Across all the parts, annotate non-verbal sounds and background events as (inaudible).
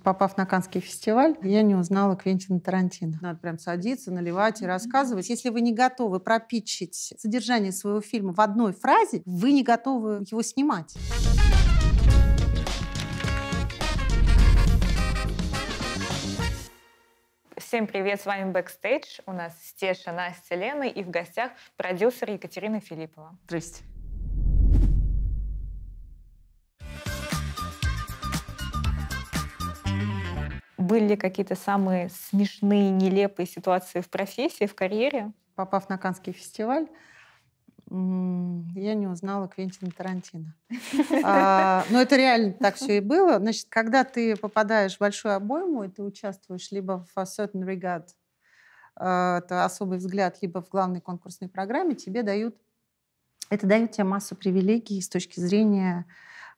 что попав на Канский фестиваль, я не узнала Квентина Тарантино. Надо прям садиться, наливать и рассказывать. Если вы не готовы пропитчить содержание своего фильма в одной фразе, вы не готовы его снимать. Всем привет, с вами «Бэкстейдж». У нас Стеша, Настя, Лена и в гостях продюсер Екатерина Филиппова. Здрасте. Были какие-то самые смешные, нелепые ситуации в профессии, в карьере? Попав на Канский фестиваль, я не узнала Квентина Тарантино. (laughs) А, но это реально так все и было. Значит, когда ты попадаешь в большую обойму, и ты участвуешь либо в certain regard, а, это особый взгляд, либо в главной конкурсной программе, тебе дают... Это дают тебе массу привилегий с точки зрения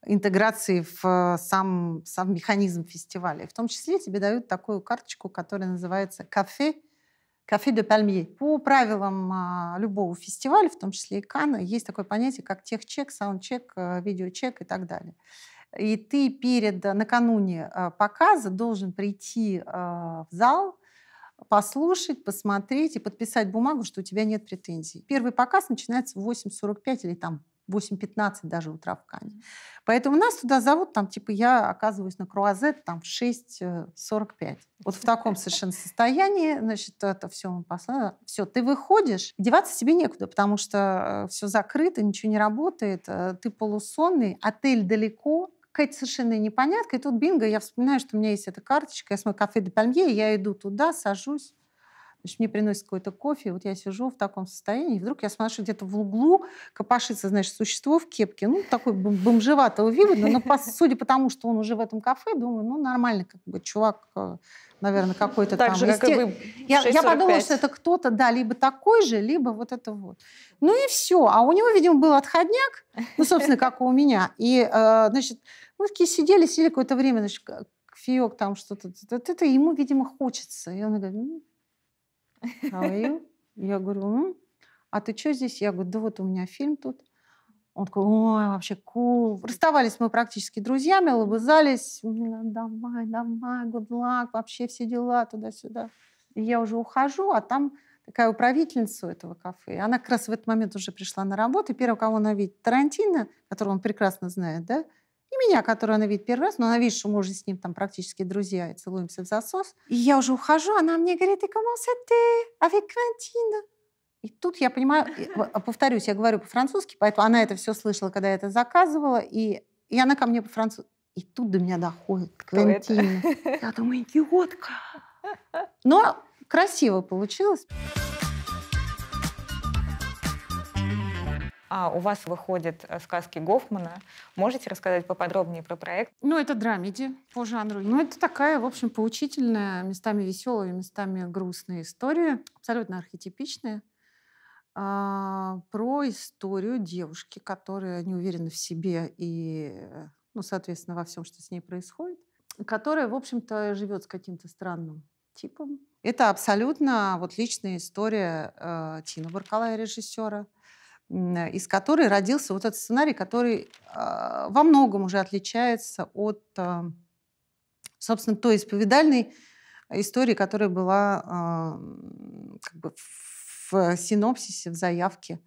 интеграции в э, сам, сам механизм фестиваля. в том числе тебе дают такую карточку, которая называется «Кафе», «Кафе де Пальмье». По правилам а, любого фестиваля, в том числе и Кана, есть такое понятие, как техчек, саундчек, э, видеочек и так далее. И ты перед, накануне э, показа должен прийти в зал – послушать, посмотреть и подписать бумагу, что у тебя нет претензий. Первый показ начинается в 8.45 или там 8.15 даже утра в Кане. Поэтому нас туда зовут, там, типа, я оказываюсь на круазет там в 6.45. Вот в таком совершенно состоянии, значит, это все Все, ты выходишь, деваться тебе некуда, потому что э, все закрыто, ничего не работает, э, ты полусонный, отель далеко, какая-то совершенно непонятка. И тут бинго, я вспоминаю, что у меня есть эта карточка, я смотрю кафе де Пальмье, я иду туда, сажусь, Значит, мне приносит какой-то кофе, вот я сижу в таком состоянии, и вдруг я смотрю, что где-то в углу копошится, значит, существо в кепке, ну, такой бомжеватого вида, но по, судя по тому, что он уже в этом кафе, думаю, ну, нормально, как бы, чувак, наверное, какой-то так там... Же, как и вы, я, подумала, что это кто-то, да, либо такой же, либо вот это вот. Ну и все. А у него, видимо, был отходняк, ну, собственно, как у меня. И, значит, мы такие сидели, сидели какое-то время, значит, Фиок там что-то, это ему, видимо, хочется. И он говорит, ну, how are you? Я говорю, М? а ты что здесь? Я говорю, да вот у меня фильм тут. Он такой, ой, вообще cool. Расставались мы практически друзьями, улыбались. Давай, давай, good luck, вообще все дела туда-сюда. И я уже ухожу, а там такая управительница у этого кафе. Она как раз в этот момент уже пришла на работу. И первого, кого она видит, Тарантино, которого он прекрасно знает, да, и меня, которую она видит первый раз, но она видит, что мы уже с ним там практически друзья и целуемся в засос. И я уже ухожу, она мне говорит, и кому comment c'était avec Quentin? И тут я понимаю, а, повторюсь, я говорю по-французски, поэтому она это все слышала, когда я это заказывала, и, и она ко мне по-французски. И тут до меня доходит Квентина. (laughs) Я думаю, идиотка. Но красиво получилось. А у вас выходят э, сказки Гофмана. Можете рассказать поподробнее про проект? Ну, это драмеди по жанру. Ну, это такая, в общем, поучительная, местами веселая, местами грустная история, абсолютно архетипичная, а, про историю девушки, которая не уверена в себе и, ну, соответственно, во всем, что с ней происходит, которая, в общем-то, живет с каким-то странным типом. Это абсолютно вот личная история э, Тина Баркалая, режиссера. Э, из которой родился вот этот сценарий, который а, во многом уже отличается от, а, собственно, той исповедальной истории, которая была а, как бы в синопсисе, в заявке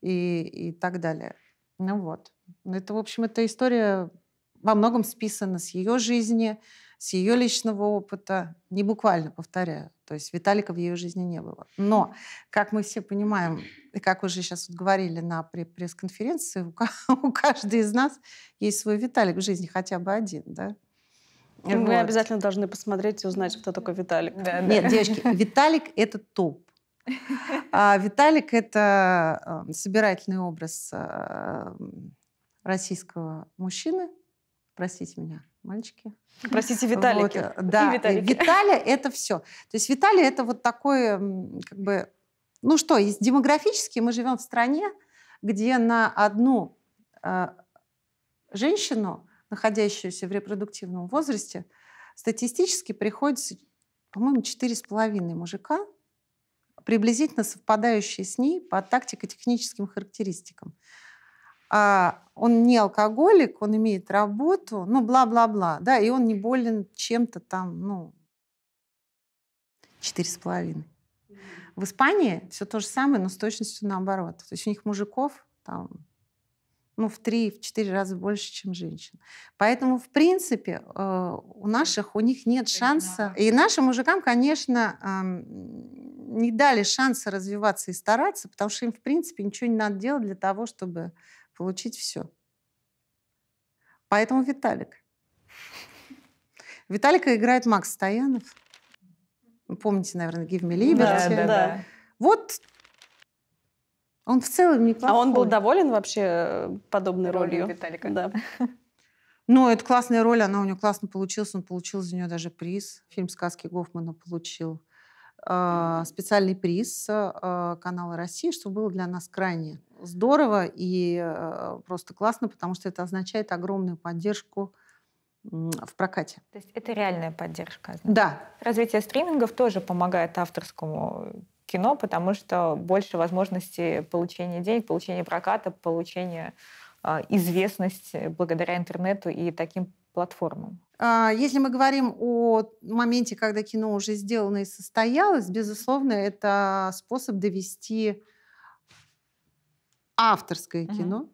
и, и так далее. Ну вот. Это, в общем, эта история во многом списана с ее жизни, с ее личного опыта, не буквально повторяю, то есть Виталика в ее жизни не было. Но, как мы все понимаем, и как уже сейчас вот говорили на пресс-конференции, (laughs) у каждой из нас есть свой Виталик в жизни, хотя бы один, да? Мы вот. обязательно должны посмотреть и узнать, кто такой Виталик. Да, да. Нет, девочки, Виталик — это топ. А Виталик — это э, собирательный образ э, российского мужчины, простите меня, мальчики. Простите, Виталики. Вот, э, да, и Виталики. Виталия – это все. То есть Виталия – это вот такой, как бы, ну что, демографически мы живем в стране, где на одну э, женщину, находящуюся в репродуктивном возрасте, статистически приходится, по-моему, четыре с половиной мужика, приблизительно совпадающие с ней по тактико-техническим характеристикам. А, он не алкоголик, он имеет работу, ну, бла-бла-бла, да, и он не болен чем-то там, ну, четыре с половиной. В Испании все то же самое, но с точностью наоборот. То есть у них мужиков там, ну, в три, в четыре раза больше, чем женщин. Поэтому, в принципе, э, у наших, у них нет шанса. И нашим мужикам, конечно, не дали шанса развиваться и стараться, потому что им, в принципе, ничего не надо делать для того, чтобы получить все. Поэтому Виталик. Виталика играет Макс Стоянов. Вы помните, наверное, Give Me Liberty. Да, да, да. Вот он в целом не неплохой. А он был доволен вообще э, подобной ролью? ролью Виталика. Да. (laughs) Ну, это классная роль, она у него классно получилась, он получил за нее даже приз. Фильм «Сказки Гофмана» получил. А, специальный приз а, канала России, что было для нас крайне здорово и а, просто классно, потому что это означает огромную поддержку в прокате. То есть это реальная поддержка? Значит. Да. Развитие стримингов тоже помогает авторскому кино, потому что больше возможностей получения денег, получения проката, получения известности благодаря интернету и таким платформам. Если мы говорим о моменте, когда кино уже сделано и состоялось, безусловно, это способ довести авторское угу. кино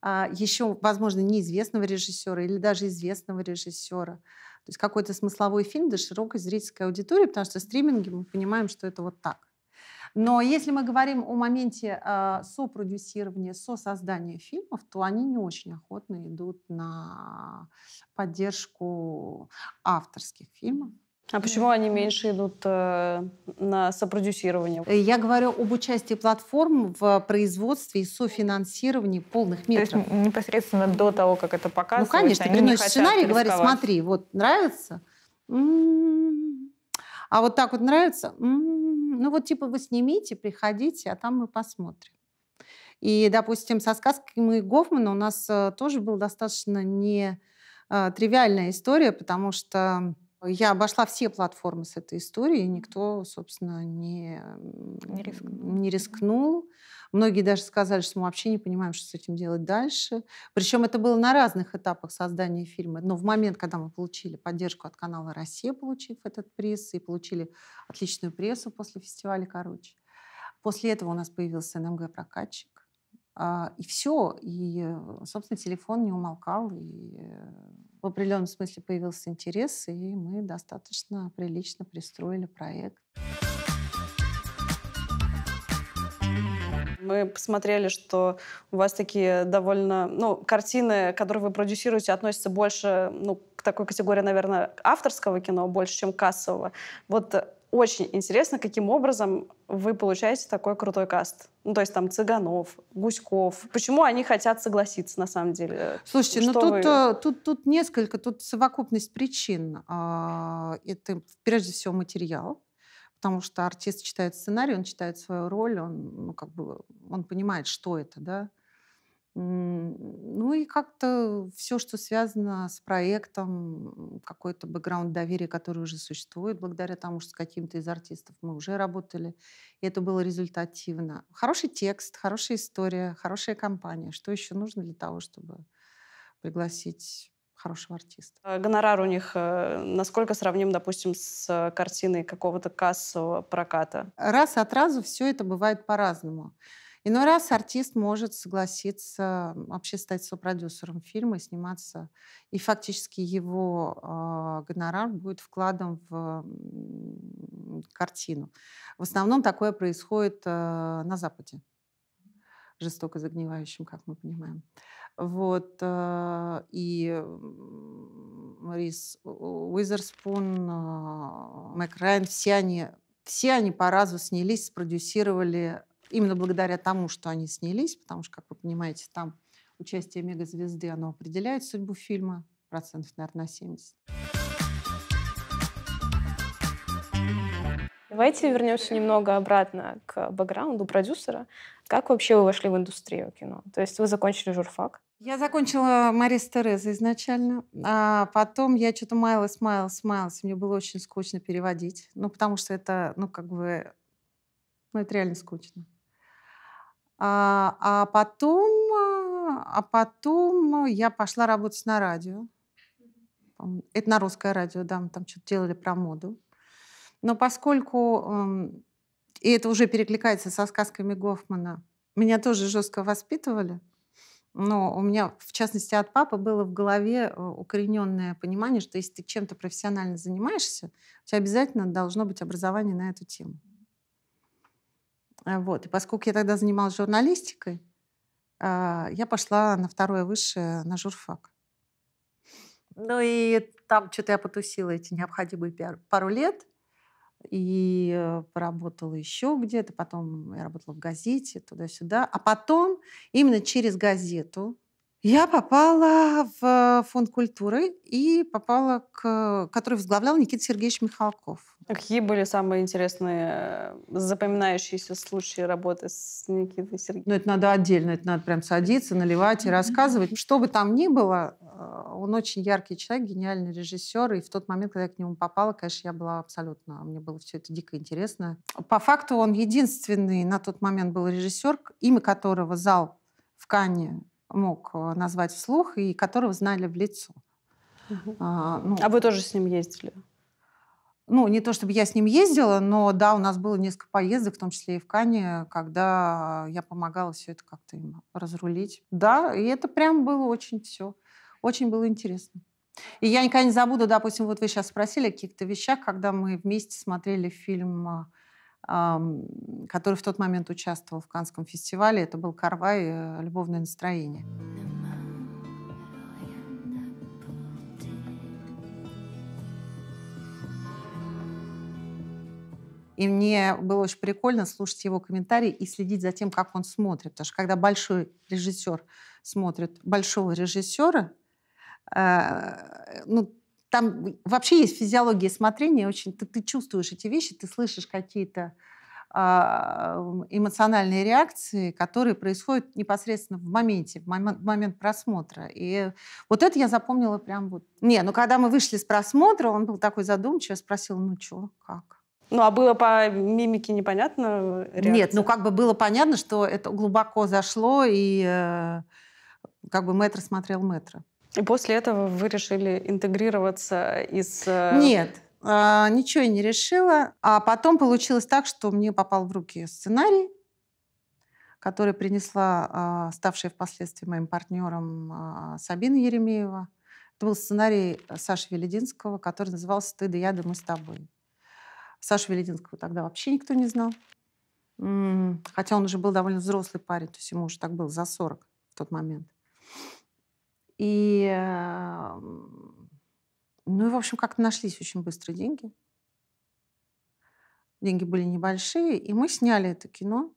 а, еще, возможно, неизвестного режиссера или даже известного режиссера. То есть какой-то смысловой фильм до широкой зрительской аудитории, потому что стриминги мы понимаем, что это вот так. Но если мы говорим о моменте а, сопродюсирования, со создания фильмов, то они не очень охотно идут на поддержку авторских фильмов. А почему они меньше идут э, на сопродюсирование? Э, я говорю об участии платформ в производстве и софинансировании полных метров. То есть непосредственно до того, как это ну, показывают, Ну, конечно, приносит сценарий, говорит, смотри, вот нравится, м-м-м. а вот так вот нравится, м-м-м. Ну вот типа вы снимите, приходите, а там мы посмотрим. И, допустим, со сказками Гофмана у нас э, тоже была достаточно не э, тривиальная история, потому что я обошла все платформы с этой историей, никто, собственно, не, не, рискнул. не рискнул. Многие даже сказали, что мы вообще не понимаем, что с этим делать дальше. Причем это было на разных этапах создания фильма. Но в момент, когда мы получили поддержку от канала «Россия», получив этот приз, и получили отличную прессу после фестиваля «Короче», после этого у нас появился НМГ-прокатчик. А, и все. И, собственно, телефон не умолкал. И э, в определенном смысле появился интерес, и мы достаточно прилично пристроили проект. Мы посмотрели, что у вас такие довольно... Ну, картины, которые вы продюсируете, относятся больше ну, к такой категории, наверное, авторского кино, больше, чем кассового. Вот очень интересно, каким образом вы получаете такой крутой каст. Ну, то есть там Цыганов, Гуськов. Почему они хотят согласиться, на самом деле? Слушайте, ну Что ну тут, вы... Э, тут, тут несколько, тут совокупность причин. А, это, прежде всего, материал потому что артист читает сценарий, он читает свою роль, он, ну, как бы, он понимает, что это, да. Ну и как-то все, что связано с проектом, какой-то бэкграунд доверия, который уже существует, благодаря тому, что с каким-то из артистов мы уже работали, и это было результативно. Хороший текст, хорошая история, хорошая компания. Что еще нужно для того, чтобы пригласить хорошего артиста. А, гонорар у них э, насколько сравним, допустим, с картиной какого-то кассового проката? Раз от разу все это бывает по-разному. Иной раз артист может согласиться вообще стать сопродюсером фильма и сниматься. И фактически его э, гонорар будет вкладом в э, картину. В основном такое происходит э, на Западе жестоко загнивающим, как мы понимаем. Вот. Э, и Рис Уизерспун, а, Мэк Райан, все они, все они по разу снялись, спродюсировали именно благодаря тому, что они снялись, потому что, как вы понимаете, там участие мегазвезды, оно определяет судьбу фильма процентов, наверное, на 70. Давайте вернемся немного обратно к бэкграунду продюсера. Как вообще вы вошли в индустрию кино? То есть вы закончили журфак? Я закончила Марис Тереза изначально, а потом я что-то маялась, маялась, маялась. Мне было очень скучно переводить, ну, потому что это, ну, как бы, ну, это реально скучно. А, а потом, а, а потом я пошла работать на радио. Это на русское радио, да, мы там что-то делали про моду. Но поскольку, эм, и это уже перекликается со сказками Гофмана, меня тоже жестко воспитывали, но у меня, в частности, от папы было в голове э, укорененное понимание, что если ты чем-то профессионально занимаешься, у тебя обязательно должно быть образование на эту тему. А, вот. И поскольку я тогда занималась журналистикой, а, я пошла на второе высшее, на журфак. Ну и там что-то я потусила эти необходимые пару лет. И э, поработала еще где-то, потом я работала в газете, туда-сюда. А потом именно через газету я попала в фонд культуры и попала к... который возглавлял Никита Сергеевич Михалков. какие были самые интересные э, запоминающиеся случаи работы с Никитой Сергеевичем? Ну, это надо отдельно, это надо прям садиться, наливать и рассказывать. Что бы там ни было, э, он очень яркий человек, гениальный режиссер. И в тот момент, когда я к нему попала, конечно, я была абсолютно... Мне было все это дико интересно. По факту он единственный на тот момент был режиссер, имя которого зал в Канне мог э, назвать вслух и которого знали в лицо. Угу. А, ну, а вы тоже с ним ездили? Ну, не то чтобы я с ним ездила, но да, у нас было несколько поездок, в том числе и в Кане, когда я помогала все это как-то им разрулить. Да, и это прям было очень все. Очень было интересно. И я никогда не забуду, допустим, вот вы сейчас спросили о каких-то вещах, когда мы вместе смотрели фильм а, который в тот момент участвовал в Канском фестивале. Это был «Карвай. Э, Любовное настроение». И мне было очень прикольно слушать его комментарии и следить за тем, как он смотрит. Потому что когда большой режиссер смотрит большого режиссера, э, ну, там вообще есть физиология смотрения, очень ты, ты чувствуешь эти вещи, ты слышишь какие-то а, эмоциональные реакции, которые происходят непосредственно в моменте, в момент, в момент просмотра. И вот это я запомнила прям вот. Не, ну когда мы вышли с просмотра, он был такой задумчивый, спросил, ну что, как? Ну, а было по мимике непонятно? Реакция? Э, Нет, ну как бы было понятно, что это глубоко зашло, и э, как бы мэтр смотрел мэтра. И после этого вы решили интегрироваться из... Э, Нет, э, ничего я не решила. А потом получилось так, что мне попал в руки сценарий, который принесла э, ставшая впоследствии моим партнером Сабина Еремеева. Это был сценарий Саши Велединского, который назывался «Ты да я, да мы с тобой». Сашу Велединского тогда вообще никто не знал. Хотя он уже был довольно взрослый парень, то есть ему уже так было за 40 в тот момент. И, эм, ну и, в общем, как-то нашлись очень быстро деньги. Деньги были небольшие, и мы сняли это кино.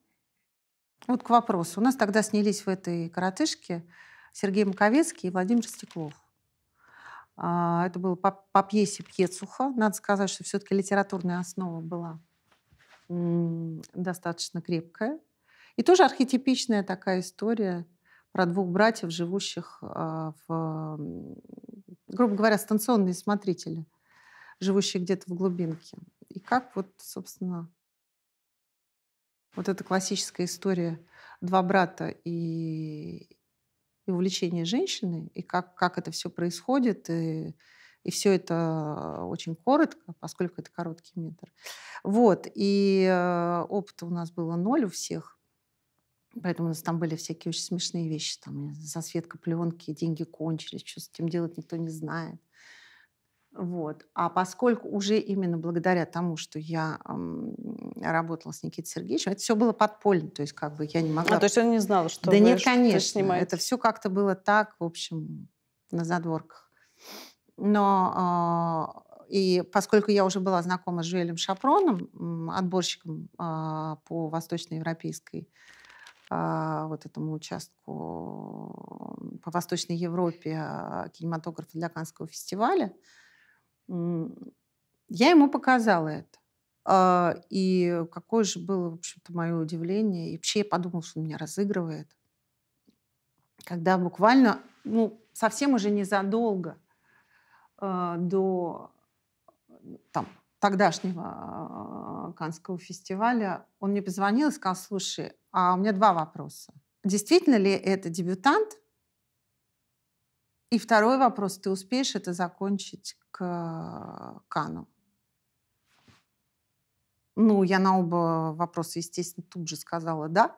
Вот к вопросу. У нас тогда снялись в этой коротышке Сергей Маковецкий и Владимир Стеклов. А, это было по, по пьесе Пьецуха. Надо сказать, что все-таки литературная основа была достаточно крепкая. И тоже архетипичная такая история – про двух братьев, живущих а, в, грубо говоря, станционные смотрители, живущие где-то в глубинке. И как вот, собственно, вот эта классическая история два брата и, и увлечение женщины, и как, как это все происходит, и, и все это очень коротко, поскольку это короткий метр. Вот, и э, опыта у нас было ноль у всех, Поэтому у нас там были всякие очень смешные вещи. Там засветка пленки, деньги кончились, что с этим делать никто не знает. Вот. А поскольку уже именно благодаря тому, что я эм, работала с Никитой Сергеевичем, это все было подпольно, то есть как бы я не могла... А, то есть он не знал, что Да вы, нет, конечно, это все как-то было так, в общем, на задворках. Но э, и поскольку я уже была знакома с Жуэлем Шапроном, отборщиком э, по восточноевропейской а, вот этому участку по Восточной Европе а, кинематографа для Канского фестиваля, я ему показала это. А, и какое же было, в общем-то, мое удивление. И вообще я подумала, что он меня разыгрывает. Когда буквально, ну, совсем уже незадолго до там, тогдашнего э, Канского фестиваля, он мне позвонил и сказал, слушай, а у меня два вопроса. Действительно ли это дебютант? И второй вопрос, ты успеешь это закончить к э, Кану? Ну, я на оба вопроса, естественно, тут же сказала «да».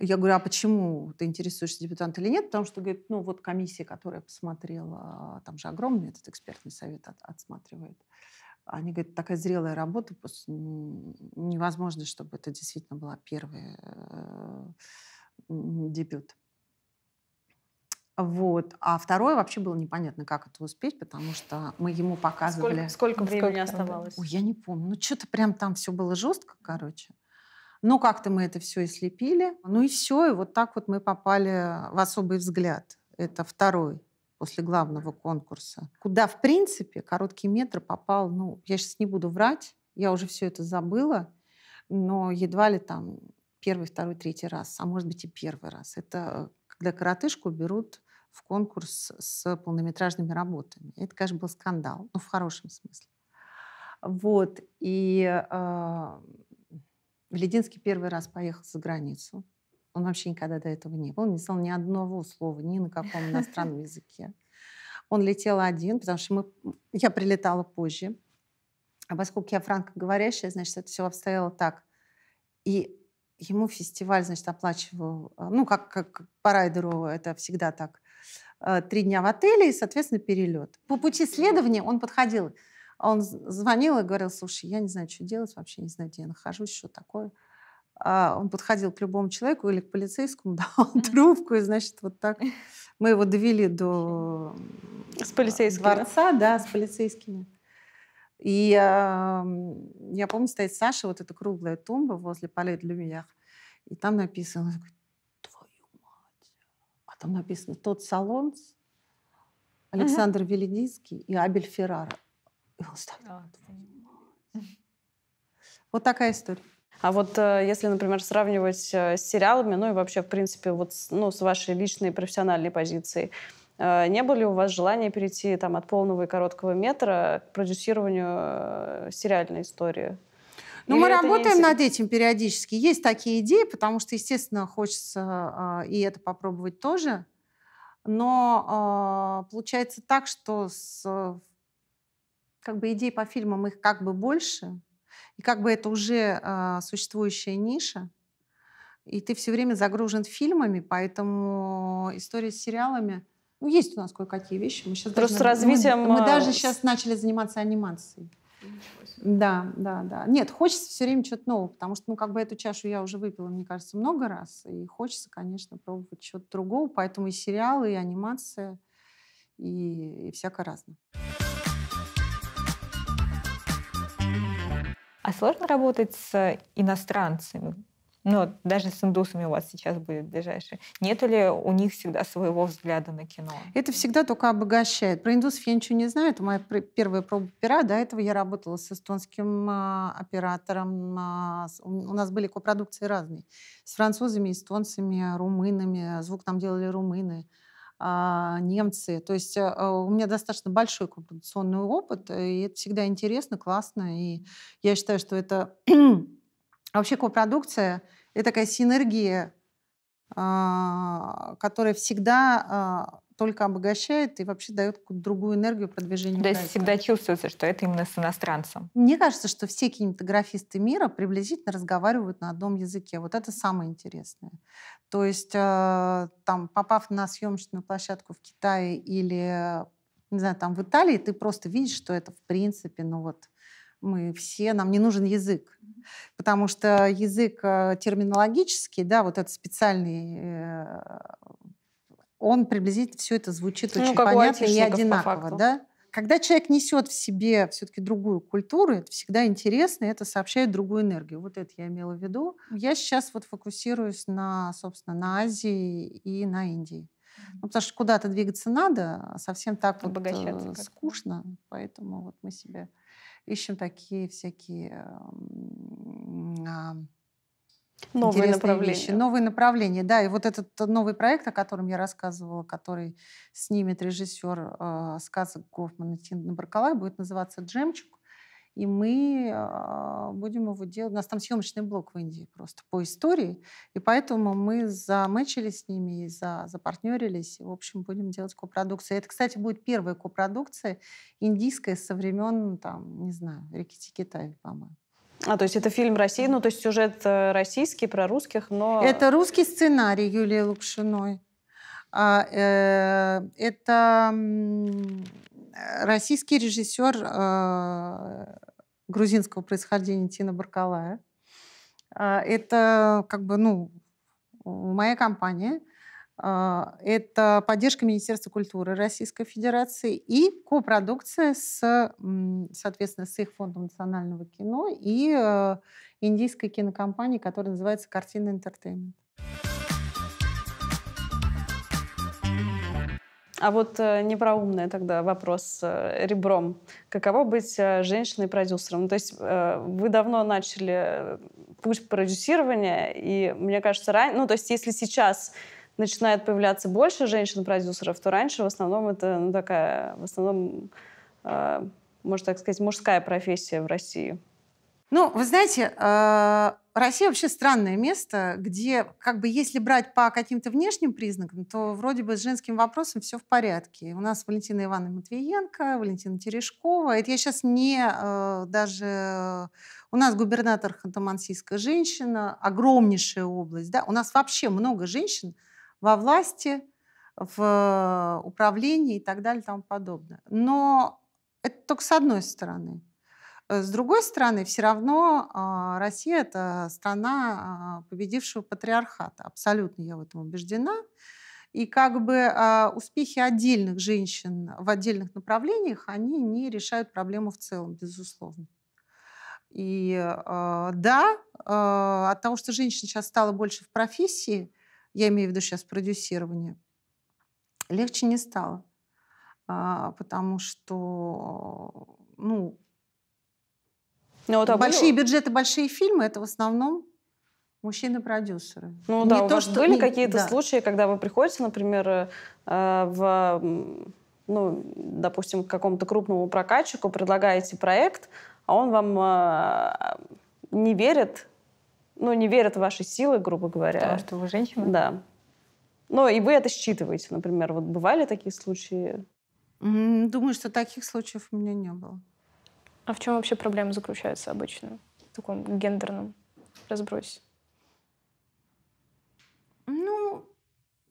Я говорю, а почему ты интересуешься дебютант или нет? Потому что, говорит, ну вот комиссия, которая посмотрела, а, там же огромный этот экспертный совет от, отсматривает. Uh, они говорят, такая зрелая работа, невозможно, чтобы это действительно была первая э, дебют. Вот. А второе вообще было непонятно, как это успеть, потому что мы ему показывали... Сколько, сколько времени сколько... оставалось? Ой, я не помню. Ну, что-то прям там все было жестко, короче. Но ну, как-то мы это все и слепили. Ну и все, и вот так вот мы попали в особый взгляд. Это второй после главного конкурса, куда, в принципе, короткий метр попал, ну, я сейчас не буду врать, я уже все это забыла, но едва ли там первый, второй, третий раз, а может быть и первый раз. Это когда коротышку берут в конкурс с полнометражными работами. Это, конечно, был скандал, ну, в хорошем смысле. Вот, и э, Лединский первый раз поехал за границу. Он вообще никогда до этого не был. Он не знал ни одного слова, ни на каком иностранном языке. Он летел один, потому что мы, я прилетала позже. А поскольку я франкоговорящая, значит, это все обстояло так. И ему фестиваль, значит, оплачивал, э, ну, как, как по райдеру это всегда так, э, три дня в отеле и, соответственно, перелет. По пути следования он подходил, он звонил и говорил, слушай, я не знаю, что делать, вообще не знаю, где я нахожусь, что такое. А, он подходил к любому человеку или к полицейскому, (laughs) давал трубку, и, значит, вот так (laughs) мы его довели до с полицейскими. дворца, да, с полицейскими. И э, я помню, стоит Саша, вот эта круглая тумба возле полей де и там написано, твою мать, а там написано тот салон Александр uh-huh. и Абель Феррара. И он стоит, твою мать. Вот такая история. А вот э, если, например, сравнивать э, с сериалами, ну и вообще, в принципе, вот ну, с вашей личной профессиональной позицией, э, не было ли у вас желания перейти там, от полного и короткого метра к продюсированию сериальной истории? Ну, Или мы работаем не... над этим периодически. Есть такие идеи, потому что, естественно, хочется э, и это попробовать тоже. Но э, получается так, что с, как бы идей по фильмам их как бы больше, и как бы это уже э, существующая ниша, и ты все время загружен фильмами, поэтому история с сериалами... Ну, есть у нас кое-какие вещи. Мы сейчас Просто даже, развитием... Мы, мы даже сейчас а, начали заниматься анимацией. Да, да, да. Нет, хочется все время чего-то нового, потому что, ну, как бы эту чашу я уже выпила, мне кажется, много раз, и хочется, конечно, пробовать чего-то другого, поэтому и сериалы, и анимация, и, и всякое разное. А сложно работать с э, иностранцами? Ну, даже с индусами у вас сейчас будет ближайшее. Нет ли у них всегда своего взгляда на кино? Это всегда только обогащает. Про индусов я ничего не знаю. Это моя первая проба пера. До этого я работала с эстонским а, оператором. А, у нас были копродукции разные. С французами, эстонцами, румынами. Звук там делали румыны. А, немцы. То есть э, а, у меня достаточно большой компродационный опыт, и это всегда интересно, классно. И я считаю, что это (clears throat) вообще копродукция – это такая синергия, а, которая всегда только обогащает и вообще дает какую-то другую энергию продвижению. То есть всегда чувствуется, что это именно с иностранцем. Мне кажется, что все кинематографисты мира приблизительно разговаривают на одном языке. Вот это самое интересное. То есть э, там, попав на съемочную площадку в Китае или, не знаю, там в Италии, ты просто видишь, что это в принципе, ну вот, мы все, нам не нужен язык, потому что язык э, терминологический, да, вот этот специальный э, он приблизительно все это звучит ну, очень понятно и одинаково, да? Когда человек несет в себе все-таки другую культуру, это всегда интересно, и это сообщает другую энергию. Вот это я имела в виду. Я сейчас вот фокусируюсь на, собственно, на Азии и на Индии. Ну, потому что куда-то двигаться надо, а совсем так вот э, скучно. Поэтому вот мы себе ищем такие всякие а, Новые направления. Вещи. Новые направления, да. И вот этот э, новый проект, о котором я рассказывала, который снимет режиссер э, сказок Гофмана Тиндна Баркалай, будет называться «Джемчуг». И мы э, будем его делать... У нас там съемочный блок в Индии просто по истории. И поэтому мы замечились с ними и за, запартнерились. И, в общем, будем делать копродукцию. Это, кстати, будет первая копродукция индийская со времен, там, не знаю, реки Тикитай, по-моему. А, то есть это фильм России, ну, то есть сюжет э, российский, про русских, но... Это русский сценарий Юлии Лукшиной. А, э, это российский режиссер э, грузинского происхождения Тина Баркалая. А, это как бы, ну, моя компания. А, это поддержка Министерства культуры Российской Федерации и копродукция с, соответственно, с их фондом национального кино и э, индийской кинокомпанией, которая называется «Картина Entertainment. А вот э, непроумный тогда вопрос э, ребром. Каково быть женщиной-продюсером? Ну, то есть вы давно начали путь продюсирования, и мне кажется, ран... ну то есть если сейчас начинает появляться больше женщин-продюсеров, то раньше в основном это ну, такая, в основном, э, можно так сказать, мужская профессия в России. Ну, вы знаете, а, Россия вообще странное место, где, как бы, если брать по каким-то внешним признакам, то вроде бы с женским вопросом все в порядке. У нас Валентина Ивановна Матвиенко, Валентина Терешкова. Это я сейчас не а, даже... У нас губернатор Ханты-Мансийская женщина, огромнейшая область. Да? У нас вообще много женщин, во власти, в э, управлении и так далее и тому подобное. Но это только с одной стороны. Э, с другой стороны, все равно а, Россия – это страна а, победившего патриархата. Абсолютно я в этом убеждена. И как бы а, успехи отдельных женщин в отдельных направлениях, они не решают проблему в целом, безусловно. И э, да, от того, что женщин сейчас стало больше в профессии – я имею в виду сейчас продюсирование, легче не стало, а, потому что, ну, ну вот, а большие были... Ну бюджеты, большие фильмы, это в основном мужчины-продюсеры. Ну не да, то, у вас что... были не... какие-то да. случаи, когда вы приходите, например, э, а, в, ну, допустим, к какому-то крупному прокатчику, предлагаете проект, а он вам а, не верит, ну, не верят в ваши силы, грубо говоря. Потому что вы женщина? Да. Ну, и вы это считываете, например. Вот бывали такие случаи? Думаю, что таких случаев у меня не было. А в чем вообще проблема заключается обычно? В таком гендерном разбросе? Ну,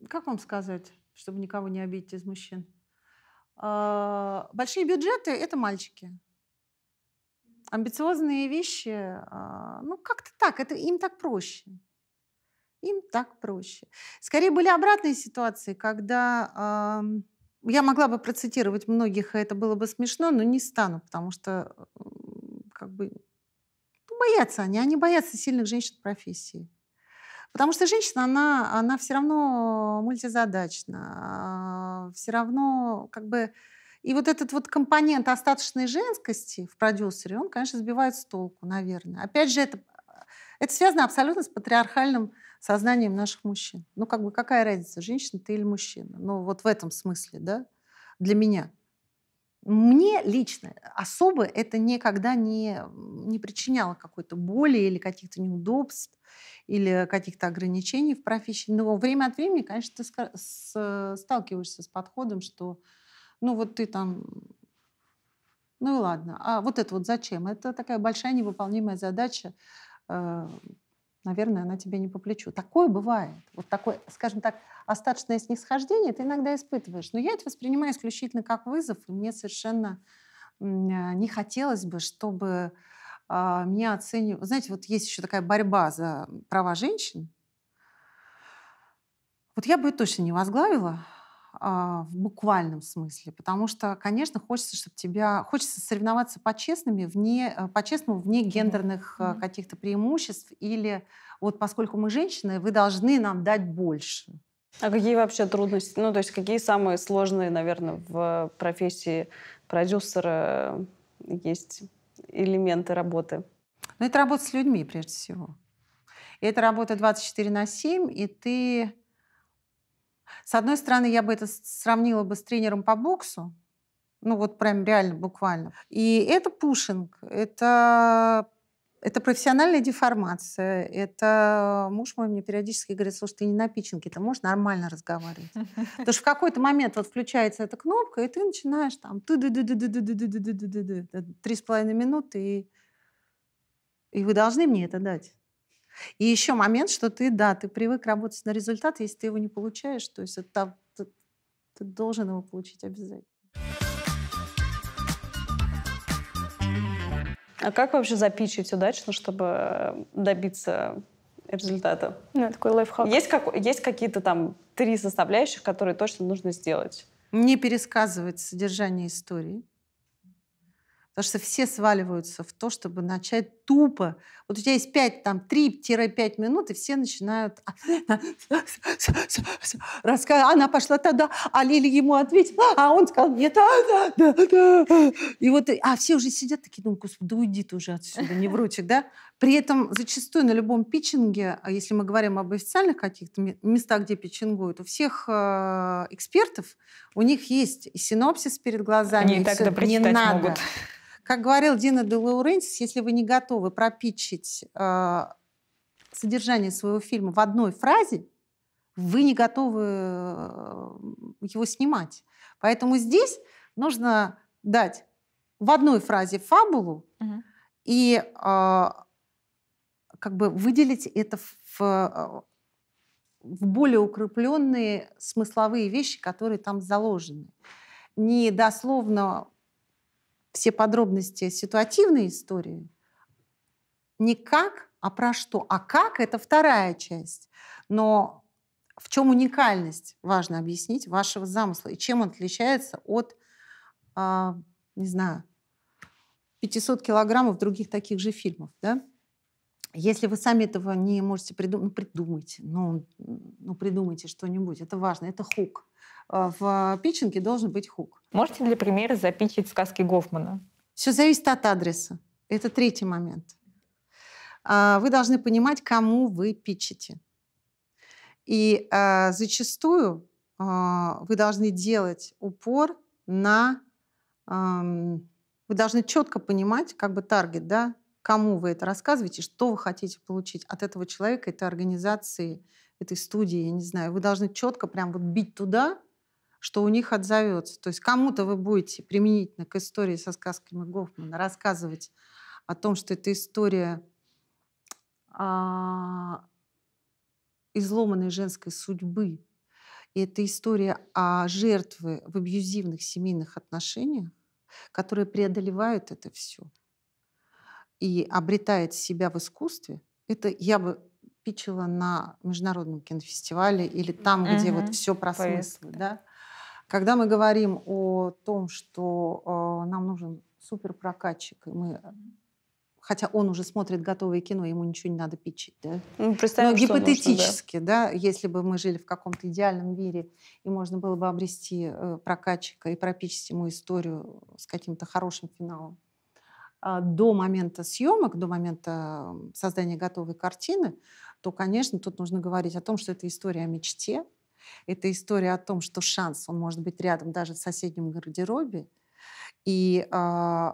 как вам сказать, чтобы никого не обидеть из мужчин? А, большие бюджеты — это мальчики амбициозные вещи, а, ну как-то так, это им так проще. Им так проще. Скорее были обратные ситуации, когда э, я могла бы процитировать многих, и это было бы смешно, но не стану, потому что э, как бы ну, боятся они, они боятся сильных женщин в профессии. Потому что женщина, она, она все равно мультизадачна, э, а все равно как бы и вот этот вот компонент остаточной женскости в продюсере, он, конечно, сбивает с толку, наверное. Опять же, это, это связано абсолютно с патриархальным сознанием наших мужчин. Ну, как бы какая разница, женщина ты или мужчина? Ну, вот в этом смысле, да, для меня. Мне лично особо это никогда не, не причиняло какой-то боли или каких-то неудобств или каких-то ограничений в профессии. Но время от времени, конечно, ты сталкиваешься с подходом, что ну вот ты там, ну и ладно. А вот это вот зачем? Это такая большая невыполнимая задача. Э, наверное, она тебе не по плечу. Такое бывает. Вот такое, скажем так, остаточное снисхождение ты иногда испытываешь. Но я это воспринимаю исключительно как вызов, и мне совершенно э, не хотелось бы, чтобы а, меня оценивали... Знаете, вот есть еще такая борьба за права женщин. Вот я бы точно не возглавила, а, в буквальном смысле, потому что, конечно, хочется, чтобы тебя хочется соревноваться по честными вне э, по честному вне гендерных mm-hmm. каких-то преимуществ или вот поскольку мы женщины, вы должны нам дать больше. А какие вообще трудности? Ну, то есть какие самые сложные, наверное, в профессии продюсера э, есть элементы работы? Ну, это работа с людьми, прежде всего. И это работа 24 на 7, и ты с одной стороны, я бы это сравнила бы с тренером по боксу, ну вот прям реально, буквально. И это пушинг, это, это профессиональная деформация, это муж мой мне периодически говорит, слушай, ты не на пичинке, ты можешь нормально разговаривать. Потому что в какой-то момент вот включается эта кнопка, и ты начинаешь там три с половиной минуты, и, и вы должны мне это дать. И еще момент, что ты, да, ты привык работать на результат, если ты его не получаешь, то есть это, ты, ты должен его получить обязательно. А как вообще запичить удачно, чтобы э, добиться результата? Ну, такой лайфхак. Есть, как, есть какие-то там три составляющих, которые точно нужно сделать? Не пересказывать содержание истории. Потому что все сваливаются в то, чтобы начать тупо. Вот у тебя есть 5, там, 3-5 минут, и все начинают (laughs) рассказывать. Она пошла тогда, а Лили ему ответила, а он сказал, нет, а, да, да, да. И вот, а все уже сидят такие, ну господи, да уйди ты уже отсюда, невручик, да? При этом зачастую на любом питчинге, а если мы говорим об официальных каких-то местах, где питчингуют, у всех э, экспертов, у них есть и синопсис перед глазами. Они и так все, не надо. могут. Как говорил Дина де Лауренсис, если вы не готовы пропитчить э, содержание своего фильма в одной фразе, вы не готовы э, его снимать. Поэтому здесь нужно дать в одной фразе фабулу угу. и э, как бы выделить это в, а, в более укрепленные смысловые вещи, которые там заложены. Не дословно все подробности ситуативной истории, не как, а про что. А как – это вторая часть. Но в чем уникальность, важно объяснить, вашего замысла, и чем он отличается от, а, не знаю, 500 килограммов других таких же фильмов, да? Если вы сами этого не можете ну, придумать, ну, придумайте, ну, ну придумайте что-нибудь. Это важно, это хук. А в питчинге должен быть хук. Можете для примера запичить сказки Гофмана? Все зависит от адреса. Это третий момент. А, вы должны понимать, кому вы пичете. И э, зачастую э, вы должны делать упор на... Э, вы должны четко понимать, как бы таргет, да, кому вы это рассказываете, что вы хотите получить от этого человека, этой организации, этой студии, я не знаю. Вы должны четко прям вот бить туда, что у них отзовется. То есть кому-то вы будете применительно к истории со сказками Гофмана рассказывать о том, что эта история а, изломанной женской судьбы, и это история о жертве в абьюзивных семейных отношениях, которые преодолевают это все и обретает себя в искусстве, это я бы пичила на международном кинофестивале или там, где вот все про смысл. да. Когда мы говорим о том, что э, нам нужен суперпрокатчик, и мы хотя он уже смотрит готовое кино, ему ничего не надо пичить, да? Ну, Но гипотетически, нужно, да. да, если бы мы жили в каком-то идеальном мире, и можно было бы обрести э, прокатчика и пропичить ему историю с каким-то хорошим финалом, а, до момента съемок, до момента создания готовой картины, то, конечно, тут нужно говорить о том, что это история о мечте, это история о том, что шанс, он может быть рядом даже в соседнем гардеробе, и э,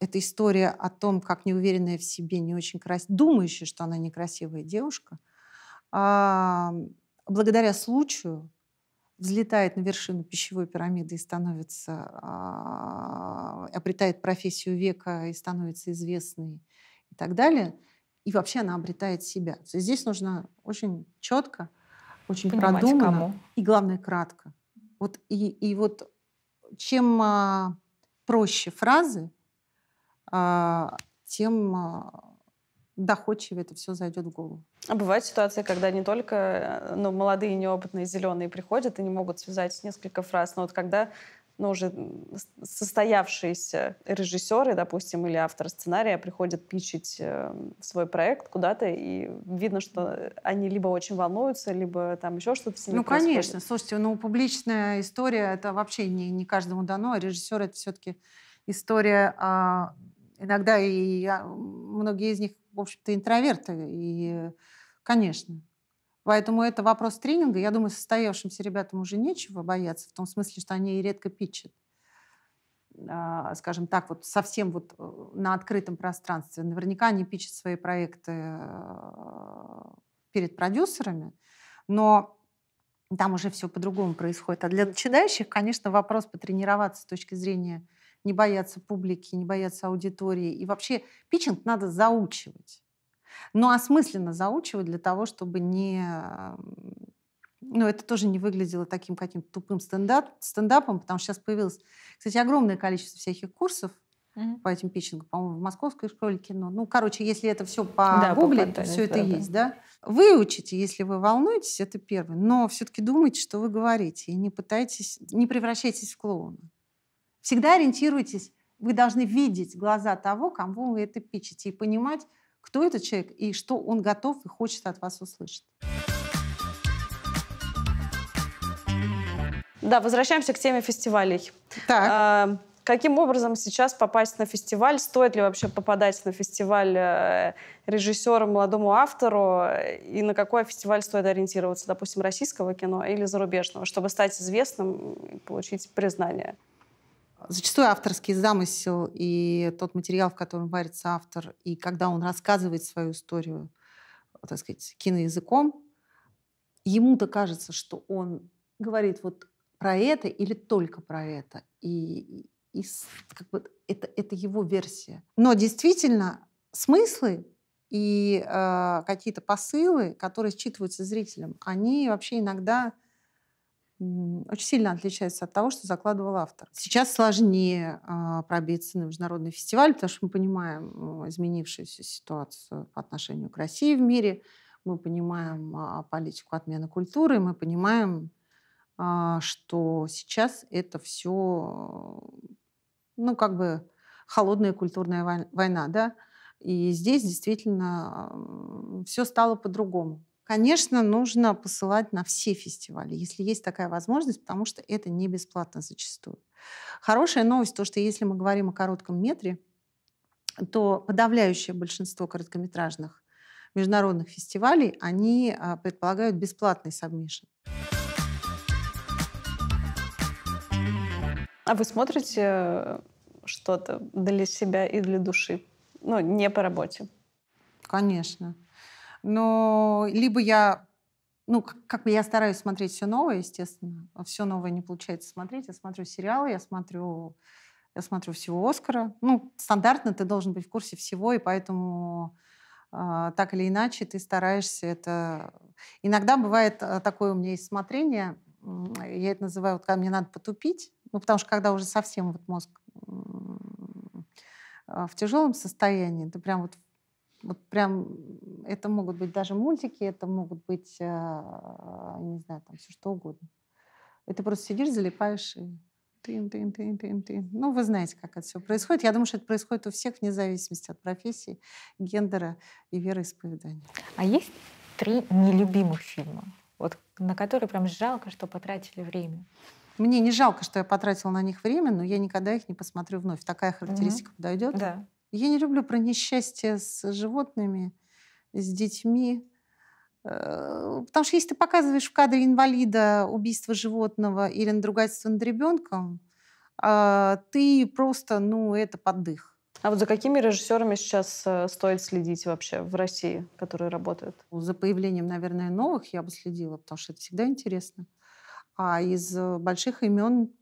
это история о том, как неуверенная в себе, не очень крас... думающая, что она некрасивая девушка, э, благодаря случаю взлетает на вершину пищевой пирамиды и становится, а, обретает профессию века и становится известной и так далее, и вообще она обретает себя. То есть здесь нужно очень четко, очень Понимать, продуманно кому. и, главное, кратко. Вот и, и вот чем а, проще фразы, а, тем а, доходчивее это все зайдет в голову. А бывают ситуации, когда не только э, ну, молодые, неопытные, зеленые приходят и не могут связать несколько фраз, но вот когда ну, уже состоявшиеся режиссеры, допустим, или автор сценария приходят пичить э, свой проект куда-то, и видно, что они либо очень волнуются, либо там еще что-то с ними Ну, происходит. конечно. Слушайте, ну, публичная история — это вообще не, не каждому дано, а режиссер — это все-таки история а, иногда и многие из них, в общем-то, интроверты. И, конечно. Поэтому это вопрос тренинга. Я думаю, состоявшимся ребятам уже нечего бояться, в том смысле, что они редко пичат, а, скажем так, вот совсем вот э, на открытом пространстве. Наверняка они пичат свои проекты а, перед продюсерами, но там уже все по-другому происходит. А для начинающих, конечно, вопрос потренироваться с точки зрения не бояться публики, не бояться аудитории. И вообще пичинг надо заучивать. Но ну, осмысленно а заучивать для того, чтобы не... А, ну, это тоже не выглядело таким каким-то тупым стендап, стендапом, потому что сейчас появилось, кстати, огромное количество всяких курсов mm-hmm. по этим пичингам, по-моему, в Московской школе кино. Ну, короче, если это все погуглить, да, по все это правда. есть, да. Выучите, если вы волнуетесь, это первое. Но все-таки думайте, что вы говорите, и не пытайтесь, не превращайтесь в клоуна. Всегда ориентируйтесь, вы должны видеть глаза того, кому вы это пичете, и понимать, кто этот человек и что он готов и хочет от вас услышать. Да, возвращаемся к теме фестивалей. Так. А, каким образом сейчас попасть на фестиваль? Стоит ли вообще попадать на фестиваль э, режиссеру, молодому автору? И на какой фестиваль стоит ориентироваться? Допустим, российского кино или зарубежного, чтобы стать известным и получить признание? Зачастую авторский замысел и тот материал, в котором варится автор, и когда он рассказывает свою историю, э, так сказать, киноязыком, ему-то кажется, что он говорит вот про это или только про это. И, и, как бы это, это его версия. Но действительно смыслы и э, какие-то посылы, которые считываются зрителем, они вообще иногда очень сильно отличается от того, что закладывал автор. Сейчас сложнее а, пробиться на международный фестиваль, потому что мы понимаем изменившуюся ситуацию по отношению к России в мире, мы понимаем а, политику отмены культуры, мы понимаем, а, что сейчас это все, ну, как бы холодная культурная война, да, и здесь действительно все стало по-другому. Конечно, нужно посылать на все фестивали, если есть такая возможность, потому что это не бесплатно зачастую. Хорошая новость то, что если мы говорим о коротком метре, то подавляющее большинство короткометражных международных фестивалей, они а, предполагают бесплатный сабмишн. А вы смотрите что-то для себя и для души? Ну, не по работе. Конечно но либо я ну, как, бы я стараюсь смотреть все новое, естественно. А все новое не получается смотреть. Я смотрю сериалы, я смотрю, я смотрю всего Оскара. Ну, стандартно ты должен быть в курсе всего, и поэтому э, так или иначе ты стараешься это... Иногда бывает а, такое у меня есть смотрение, я это называю, вот когда мне надо потупить, ну, потому что когда уже совсем вот мозг в тяжелом состоянии, ты прям вот вот прям это могут быть даже мультики, это могут быть, а, не знаю, там все что угодно. Это просто сидишь, залипаешь и тин-тин-тин-тин-тин. Ну, вы знаете, как это все происходит. Я думаю, что это происходит у всех вне зависимости от профессии, гендера и вероисповедания. А есть три нелюбимых фильма, вот, на которые прям жалко, что потратили время? Мне не жалко, что я потратила на них время, но я никогда их не посмотрю вновь. Такая характеристика угу. подойдет? Да. Я не люблю про несчастье с животными, с детьми. Э, потому что если ты показываешь в кадре инвалида убийство животного или надругательство над ребенком, а, ты просто, ну, это поддых. А вот за какими режиссерами сейчас э, стоит следить вообще в России, которые работают? Ну, за появлением, наверное, новых я бы следила, потому что это всегда интересно. А из э, больших имен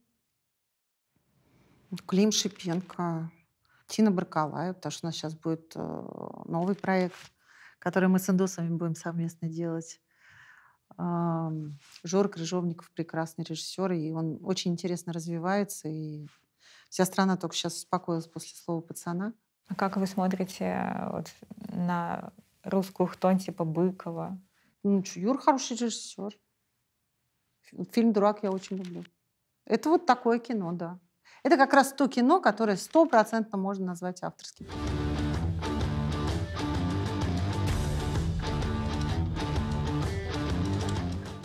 ну, Клим Шипенко, Тина Баркалаева, потому что у нас сейчас будет э, новый проект, который мы с индусами будем совместно делать. Жор Крыжовников прекрасный режиссер, и он очень интересно развивается, и вся страна только сейчас успокоилась после слова «пацана». А как вы смотрите вот, на русскую хтонь типа Быкова? Ну, Юр хороший режиссер. Фильм «Дурак» я очень люблю. Это вот такое кино, да. Это как раз то кино, которое стопроцентно можно назвать авторским.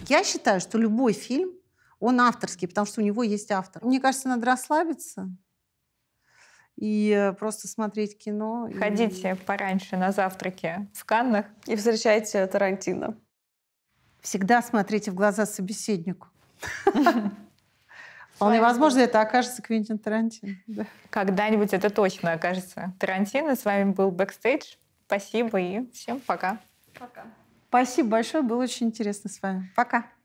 Я считаю, что любой фильм, он авторский, потому что у него есть автор. Мне кажется, надо расслабиться и просто смотреть кино. Ходите и... пораньше на завтраке в Каннах. И встречайте Тарантино. Всегда смотрите в глаза собеседнику. (laughs) Вполне возможно, это окажется Квентин Тарантино. (laughs) Да. Когда-нибудь это точно окажется Тарантино. С вами был Бэкстейдж. Спасибо и всем пока. Пока. Спасибо большое, было очень интересно с вами. Пока.